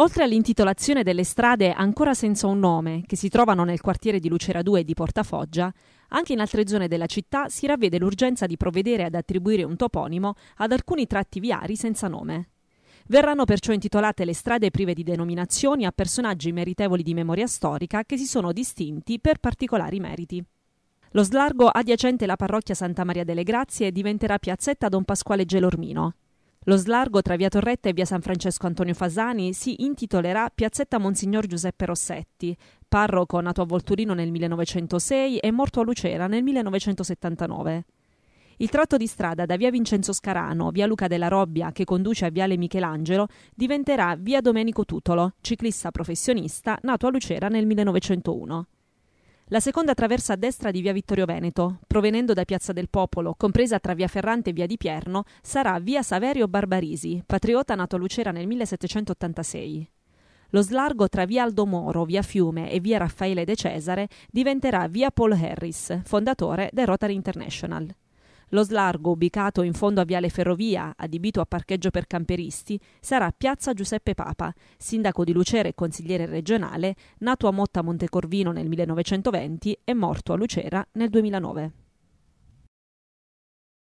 Oltre all'intitolazione delle strade ancora senza un nome, che si trovano nel quartiere di Lucera 2 e di Portafoggia, anche in altre zone della città si ravvede l'urgenza di provvedere ad attribuire un toponimo ad alcuni tratti viari senza nome. Verranno perciò intitolate le strade prive di denominazioni a personaggi meritevoli di memoria storica che si sono distinti per particolari meriti. Lo slargo adiacente la parrocchia Santa Maria delle Grazie diventerà piazzetta Don Pasquale Gelormino. Lo slargo tra via Torretta e via San Francesco Antonio Fasani si intitolerà Piazzetta Monsignor Giuseppe Rossetti, parroco nato a Volturino nel 1906 e morto a Lucera nel 1979. Il tratto di strada da via Vincenzo Scarano, via Luca della Robbia, che conduce a viale Michelangelo, diventerà via Domenico Tutolo, ciclista professionista nato a Lucera nel 1901. La seconda traversa a destra di via Vittorio Veneto, provenendo da Piazza del Popolo, compresa tra via Ferrante e via di Pierno, sarà via Saverio Barbarisi, patriota nato a Lucera nel 1786. Lo slargo tra via Aldo Moro, via Fiume e via Raffaele De Cesare diventerà via Paul Harris, fondatore del Rotary International. Lo slargo, ubicato in fondo a Viale Ferrovia, adibito a parcheggio per camperisti, sarà Piazza Giuseppe Papa, sindaco di Lucera e consigliere regionale, nato a Motta Montecorvino nel 1920 e morto a Lucera nel 2009.